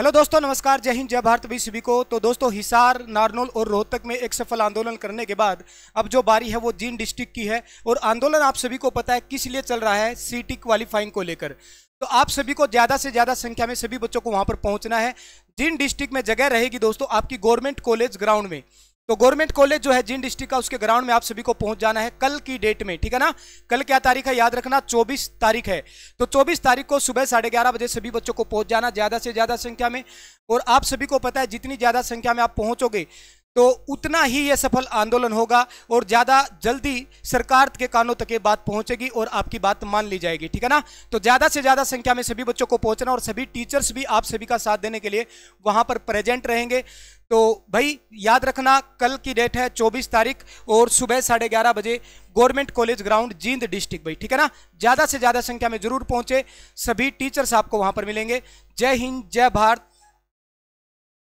hello दोस्तों नमस्कार जय हिंद जय भारत भी सभी को तो दोस्तों हिसार नारनौल और रोहतक में एक सफल आंदोलन करने के बाद अब जो बारी है वो जींद डिस्ट्रिक्ट की है और आंदोलन आप सभी को पता है किस लिए चल रहा है सीटी क्वालिफाइंग को लेकर तो आप सभी को ज़्यादा से ज़्यादा संख्या में सभी बच्चों को वहाँ पर पहुँचना है जींद डिस्ट्रिक्ट में जगह रहेगी दोस्तों आपकी गवर्नमेंट कॉलेज ग्राउंड में तो गवर्नमेंट कॉलेज जो है जिन डिस्ट्रिक्ट का उसके ग्राउंड में आप सभी को पहुंच जाना है कल की डेट में ठीक है ना कल क्या तारीख है याद रखना 24 तारीख है तो 24 तारीख को सुबह साढ़े ग्यारह बजे सभी बच्चों को पहुंच जाना ज्यादा से ज्यादा संख्या में और आप सभी को पता है जितनी ज्यादा संख्या में आप पहुंचोगे तो उतना ही ये सफल आंदोलन होगा और ज़्यादा जल्दी सरकार के कानों तक ये बात पहुंचेगी और आपकी बात मान ली जाएगी ठीक है ना तो ज़्यादा से ज़्यादा संख्या में सभी बच्चों को पहुंचना और सभी टीचर्स भी आप सभी का साथ देने के लिए वहां पर प्रेजेंट रहेंगे तो भाई याद रखना कल की डेट है 24 तारीख और सुबह साढ़े ग्यारह बजे government college ground Jind district भाई ठीक है ना ज़्यादा से ज़्यादा संख्या में जरूर पहुंचे सभी टीचर्स आपको वहां पर मिलेंगे जय हिंद जय भारत